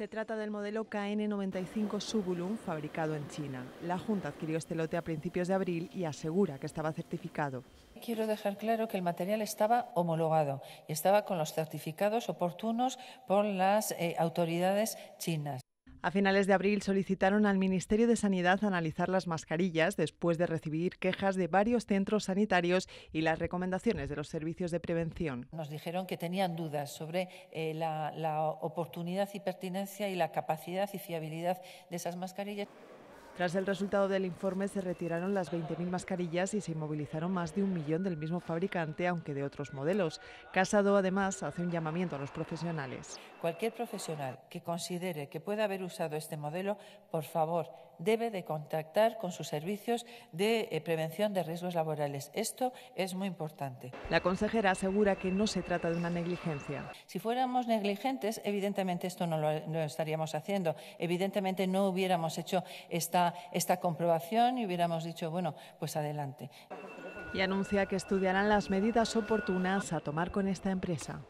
Se trata del modelo KN95 Subulum fabricado en China. La Junta adquirió este lote a principios de abril y asegura que estaba certificado. Quiero dejar claro que el material estaba homologado y estaba con los certificados oportunos por las eh, autoridades chinas. A finales de abril solicitaron al Ministerio de Sanidad analizar las mascarillas después de recibir quejas de varios centros sanitarios y las recomendaciones de los servicios de prevención. Nos dijeron que tenían dudas sobre eh, la oportunidad y pertinencia y la capacidad y fiabilidad de esas mascarillas. Tras el resultado del informe se retiraron las 20.000 mascarillas y se inmovilizaron más de un millón del mismo fabricante, aunque de otros modelos. Casado además hace un llamamiento a los profesionales. Cualquier profesional que considere que pueda haber usado este modelo, por favor, debe de contactar con sus servicios de eh, prevención de riesgos laborales. Esto es muy importante. La consejera asegura que no se trata de una negligencia. Si fuéramos negligentes, evidentemente esto no lo, estaríamos haciendo. Evidentemente no hubiéramos hecho esta, esta comprobación y hubiéramos dicho, bueno, pues adelante. Y anuncia que estudiarán las medidas oportunas a tomar con esta empresa.